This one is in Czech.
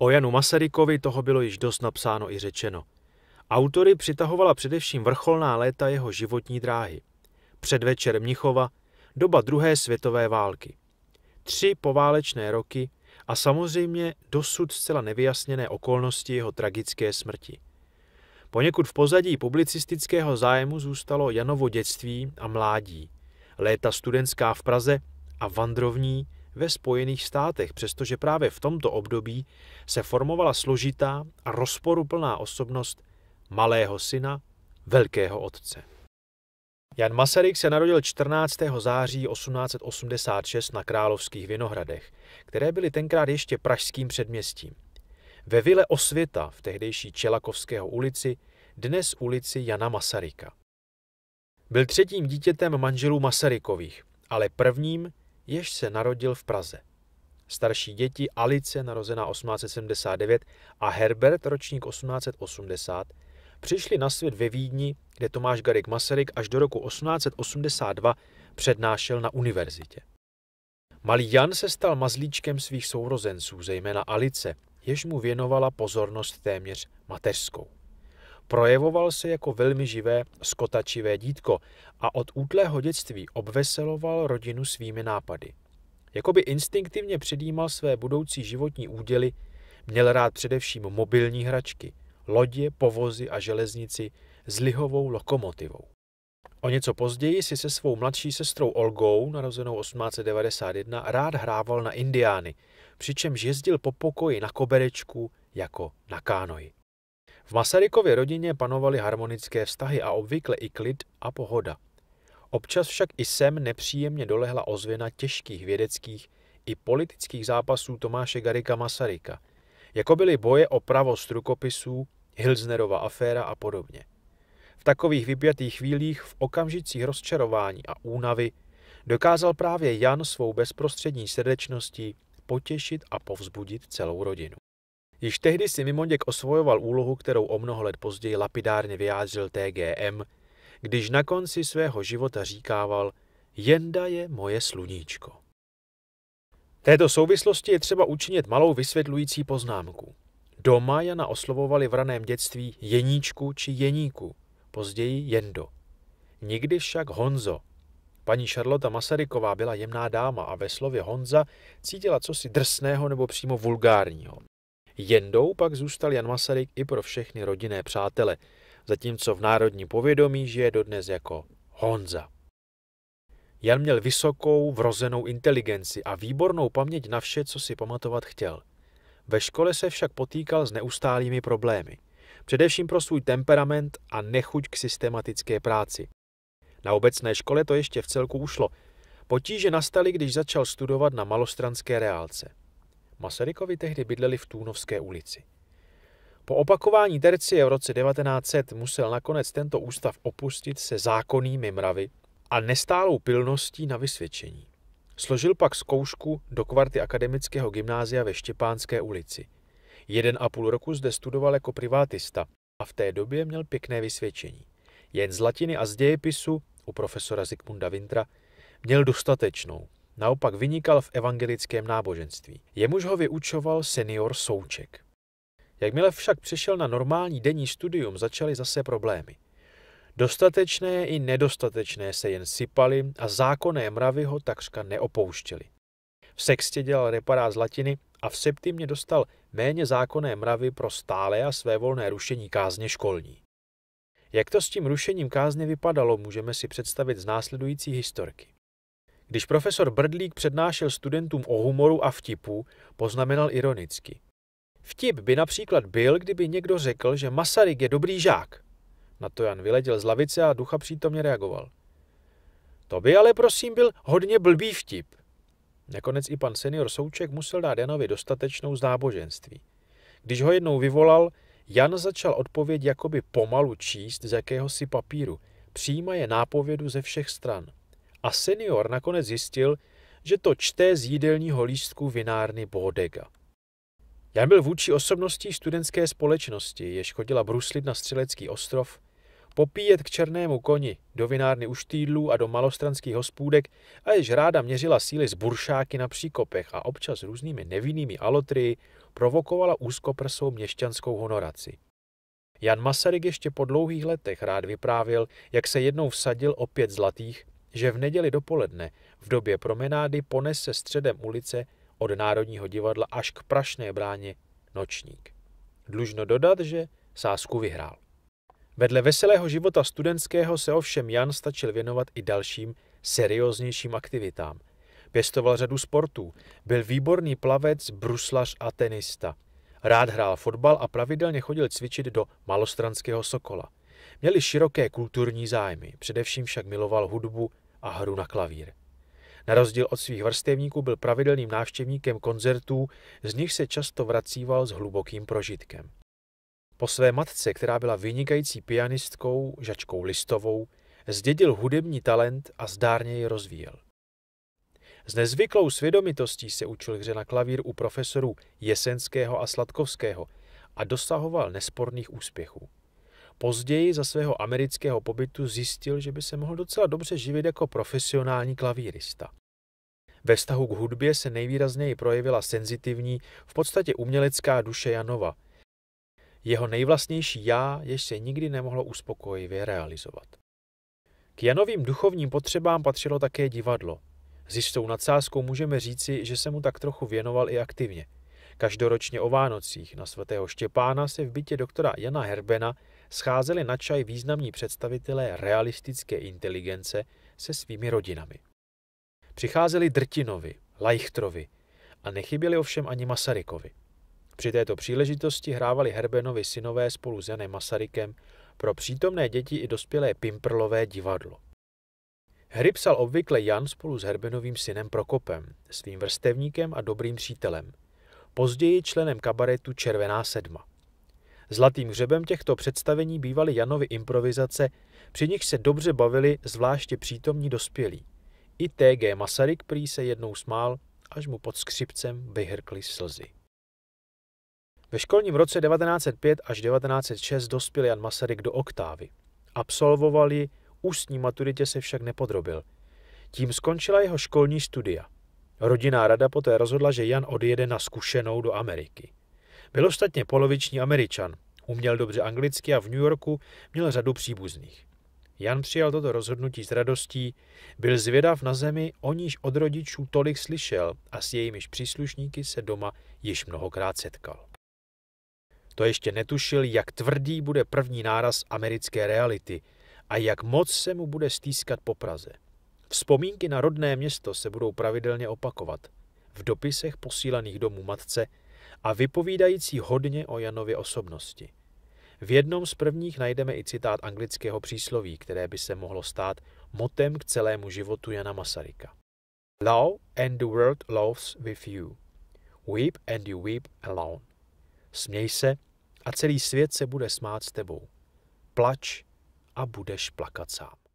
O Janu Masarykovi toho bylo již dost napsáno i řečeno. Autory přitahovala především vrcholná léta jeho životní dráhy. Předvečer Mnichova, doba druhé světové války. Tři poválečné roky a samozřejmě dosud zcela nevyjasněné okolnosti jeho tragické smrti. Poněkud v pozadí publicistického zájmu zůstalo Janovo dětství a mládí, léta studentská v Praze a vandrovní, ve Spojených státech, přestože právě v tomto období se formovala složitá a rozporuplná osobnost malého syna, velkého otce. Jan Masaryk se narodil 14. září 1886 na Královských Vinohradech, které byly tenkrát ještě pražským předměstím. Ve vile Osvěta v tehdejší Čelakovského ulici, dnes ulici Jana Masaryka. Byl třetím dítětem manželů Masarykových, ale prvním jež se narodil v Praze. Starší děti Alice, narozená 1879, a Herbert, ročník 1880, přišli na svět ve Vídni, kde Tomáš Garik Masaryk až do roku 1882 přednášel na univerzitě. Malý Jan se stal mazlíčkem svých sourozenců, zejména Alice, jež mu věnovala pozornost téměř mateřskou. Projevoval se jako velmi živé, skotačivé dítko a od útlého dětství obveseloval rodinu svými nápady. Jakoby instinktivně předjímal své budoucí životní úděly, měl rád především mobilní hračky, lodě, povozy a železnici s lihovou lokomotivou. O něco později si se svou mladší sestrou Olgou, narozenou 1891, rád hrával na Indiány, přičemž jezdil po pokoji na koberečku jako na kánoji. V Masarykově rodině panovaly harmonické vztahy a obvykle i klid a pohoda. Občas však i sem nepříjemně dolehla ozvěna těžkých vědeckých i politických zápasů Tomáše Garika Masaryka, jako byly boje o pravost rukopisů, Hilznerova aféra a podobně. V takových vypjatých chvílích, v okamžicích rozčarování a únavy, dokázal právě Jan svou bezprostřední srdečností potěšit a povzbudit celou rodinu. Již tehdy si Mimoněk osvojoval úlohu, kterou o mnoho let později lapidárně vyjádřil TGM, když na konci svého života říkával Jenda je moje sluníčko. Této souvislosti je třeba učinit malou vysvětlující poznámku. Doma Jana oslovovali v raném dětství Jeníčku či Jeníku, později Jendo. Nikdy však Honzo. Paní Šarlota Masaryková byla jemná dáma a ve slově Honza cítila cosi drsného nebo přímo vulgárního. Jendou pak zůstal Jan Masaryk i pro všechny rodinné přátele, zatímco v národní povědomí žije dodnes jako Honza. Jan měl vysokou, vrozenou inteligenci a výbornou paměť na vše, co si pamatovat chtěl. Ve škole se však potýkal s neustálými problémy. Především pro svůj temperament a nechuť k systematické práci. Na obecné škole to ještě v celku ušlo. Potíže nastaly, když začal studovat na malostranské reálce. Masarykovi tehdy bydleli v Túnovské ulici. Po opakování tercie v roce 1900 musel nakonec tento ústav opustit se zákonnými mravy a nestálou pilností na vysvědčení. Složil pak zkoušku do kvarty akademického gymnázia ve Štěpánské ulici. Jeden a půl roku zde studoval jako privátista a v té době měl pěkné vysvědčení. Jen z latiny a z dějepisu u profesora Zikmunda Vintra měl dostatečnou, Naopak vynikal v evangelickém náboženství. Jemuž ho vyučoval senior Souček. Jakmile však přešel na normální denní studium, začaly zase problémy. Dostatečné i nedostatečné se jen sypaly a zákonné mravy ho takřka neopouštěly. V sextě dělal reparát z latiny a v septimě dostal méně zákonné mravy pro stále a svévolné rušení kázně školní. Jak to s tím rušením kázně vypadalo, můžeme si představit z následující historky. Když profesor Brdlík přednášel studentům o humoru a vtipu, poznamenal ironicky. Vtip by například byl, kdyby někdo řekl, že Masaryk je dobrý žák. Na to Jan vyletěl z lavice a ducha přítomně reagoval. To by ale prosím byl hodně blbý vtip. Nakonec i pan senior Souček musel dát Janovi dostatečnou znáboženství. Když ho jednou vyvolal, Jan začal odpověď jakoby pomalu číst z jakéhosi papíru. Přijíma je nápovědu ze všech stran – a senior nakonec zjistil, že to čte z jídelního lístku vinárny Bodega. Jan byl vůči osobností studentské společnosti, jež chodila bruslit na Střelecký ostrov, popíjet k černému koni, do vinárny u štýdlů a do malostranských hospůdek a jež ráda měřila síly z buršáky na příkopech a občas různými nevinnými alotry provokovala úzkoprsou měšťanskou honoraci. Jan Masaryk ještě po dlouhých letech rád vyprávěl, jak se jednou vsadil o pět zlatých že v neděli dopoledne v době promenády ponese středem ulice od Národního divadla až k Prašné bráně nočník. Dlužno dodat, že sásku vyhrál. Vedle veselého života studentského se ovšem Jan stačil věnovat i dalším serióznějším aktivitám. Pěstoval řadu sportů, byl výborný plavec, bruslař a tenista. Rád hrál fotbal a pravidelně chodil cvičit do malostranského Sokola – Měli široké kulturní zájmy, především však miloval hudbu a hru na klavír. Na rozdíl od svých vrstevníků byl pravidelným návštěvníkem koncertů, z nich se často vracíval s hlubokým prožitkem. Po své matce, která byla vynikající pianistkou, žačkou listovou, zdědil hudební talent a zdárně ji rozvíjel. S nezvyklou svědomitostí se učil hře na klavír u profesorů Jesenského a Sladkovského a dosahoval nesporných úspěchů. Později za svého amerického pobytu zjistil, že by se mohl docela dobře živit jako profesionální klavírista. Ve vztahu k hudbě se nejvýrazněji projevila senzitivní, v podstatě umělecká duše Janova. Jeho nejvlastnější já, jež se nikdy nemohlo uspokojivě realizovat. K Janovým duchovním potřebám patřilo také divadlo. S jistou nadsázkou můžeme říci, že se mu tak trochu věnoval i aktivně – Každoročně o Vánocích na svatého Štěpána se v bytě doktora Jana Herbena scházeli na čaj významní představitelé realistické inteligence se svými rodinami. Přicházeli Drtinovi, Lajchtrovi a nechyběli ovšem ani Masarykovi. Při této příležitosti hrávali Herbenovi synové spolu s Janem Masarykem pro přítomné děti i dospělé Pimprlové divadlo. Hry psal obvykle Jan spolu s Herbenovým synem Prokopem, svým vrstevníkem a dobrým přítelem – později členem kabaretu Červená sedma. Zlatým hřebem těchto představení bývaly Janovy improvizace, při nich se dobře bavili zvláště přítomní dospělí. I T.G. Masaryk prý se jednou smál, až mu pod skřipcem vyhrkly slzy. Ve školním roce 1905 až 1906 dospěl Jan Masaryk do oktávy. Absolvoval ji, ústní maturitě se však nepodrobil. Tím skončila jeho školní studia – Rodinná rada poté rozhodla, že Jan odjede na zkušenou do Ameriky. Byl ostatně poloviční Američan, uměl dobře anglicky a v New Yorku měl řadu příbuzných. Jan přijal toto rozhodnutí s radostí, byl zvědav na zemi, o níž od rodičů tolik slyšel a s jejimiž příslušníky se doma již mnohokrát setkal. To ještě netušil, jak tvrdý bude první náraz americké reality a jak moc se mu bude stýskat po Praze. Vzpomínky na rodné město se budou pravidelně opakovat v dopisech posílaných domů matce a vypovídající hodně o Janově osobnosti. V jednom z prvních najdeme i citát anglického přísloví, které by se mohlo stát motem k celému životu Jana Masaryka. Love and the world loves with you. Weep and you weep alone. Směj se a celý svět se bude smát s tebou. Plač a budeš plakat sám.